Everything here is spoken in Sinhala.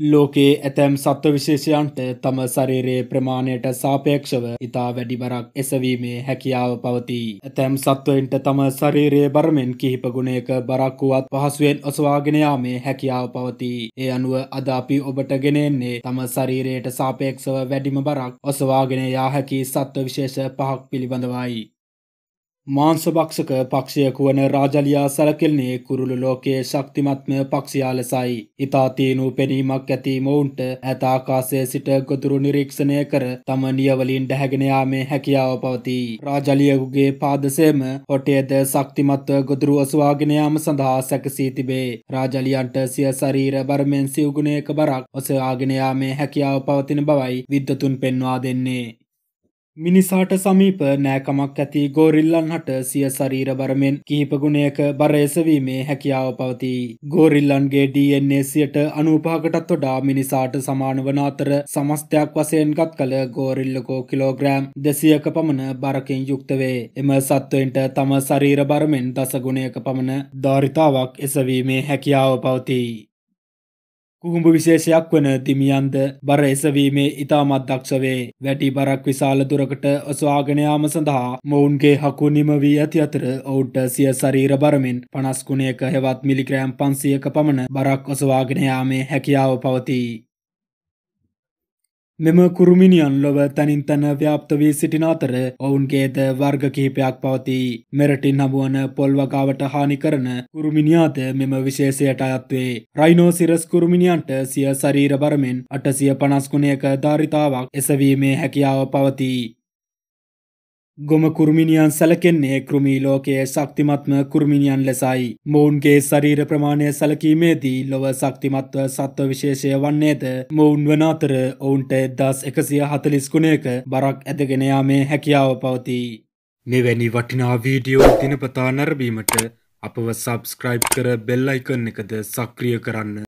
ලෝකයේ ඇතැම් සත්ව විශේෂයන්ට තම ශරීරයේ ප්‍රමාණයට සාපේක්ෂව ඉතා වැඩි බරක් එසවීමේ හැකියාව පවතී. ඇතැම් සත්වයින්ට තම ශරීරයේ බරමෙන් කිහිප ගුණයක බරක් වුවත් පහසුවෙන් ඔසවාගෙන යාමේ හැකියාව පවතී. ඒ අනුව අද අපි ඔබට ගෙනෙන්නේ තම ශරීරයට සාපේක්ෂව වැඩිම බරක් ඔසවාගෙන යා හැකි සත්ව විශේෂ පහක් පිළිබඳවයි. මාංශභක්ෂක පක්ෂයකු වන රාජලියා සැලකෙල්නේ කුරුළු ලෝකයේ ශක්තිමත්ම පක්ෂයා ලෙසයි. ඉතා තියනු පෙනීමක් ඇති මොවුන්ට ඇතාකාසය සිට ගොතුරු නිරීක්ෂණය කර තම නියවලින් ඩැහැගෙනයාමේ හැකියාව පවතිී. රාජලියකුගේ පාදසේම හොටේද ශක්තිමත්ව ගොතුරු අස්වාගෙනයාම සඳහා සැකසී තිබේ. රාජලියන්ට සිය සරීර බරමෙන් සිව්ගුණයක බරක් ඔසවාගෙනයාමේ හැකියාව පවතින බවයි විද්ධතුන් පෙන්වා දෙන්නේ. මිනිසාට සමීප නෑකමක් ඇති ගෝරිල්ලන් හට සිය සරීර බරමෙන් කිහිපගුණයක බර එසවීමේ හැකියාව පවතියි. ගෝරිල්ලන්ගේ DNA සියට අනූපාකටත් වඩා මිනිසාට සමාන වන අතර සමස්තයක් වසයෙන් ගත් කළ ගෝරිල්ලකෝ කිලෝග්‍රෑම් දෙසියක පමණ බරකින් යුක්තවේ. එම සත්වයින්ට තම සරීර බරමෙන් දසගුණයක පමණ ධාරිතාවක් එසවීමේ හැකියාව පවතියි. කුහුඹ විශේෂයක් වන තිමියන්ද බර එසවීමේ ඉතාමත් දක්ෂවේ වැටි බරක් විශාල දුරකට ඔස්වාගෙනයාම සඳහා මොවුන්ගේ හකු නිම වී ඇති අතර ඔවුට සිය සරීර බරමින් පනස්කුණයක හෙවත් මිලිග්‍රෑම් පන්සියක පමණ බරක් ඔසවාගෙනයාමේ හැකියාව පවතිී. මෙම කුරුමිනියන් ලොව තනින් තැන ව්‍යාප්ත වී සිටින අතර ඔවුන්ගේද වර්ග කිහිපයක් පවතී. මෙරටින් හමුවන පොල් වගාවට හානි කරන කුරුමිනියාද මෙම විශේෂයට අයත්වේ. රයිනෝසිරස් කුරුමිනියන්ට සිය ශරීර බරමෙන් අටසිය පනස්කුණයක ධාරිතාවක් එසවීමේ හැකියාව පවතී. ගොම කුර්මිනියන් සැලකෙන්නේ කෘමී ලෝකයේ ශක්තිමත්ම කුර්මිනියන් ලෙසයි. මොවුන්ගේ ශරීර ප්‍රමාණය සැලකීමේදී ලොව ශක්තිමත්ව සත්ව විශේෂය වන්නේද මොවුන් වන අතර ඔවුන්ට එදස් එකසිය හතලිස්කුණයක බරක් ඇදගෙනයාමේ හැකියාව පවතිී. මෙවැනි වටිනා වීඩියෝ දිනපතා නැරබීමට අපව සබස්ක්‍රයිබ් කර බෙල්ලයිකන් එකද සක්‍රිය කරන්න.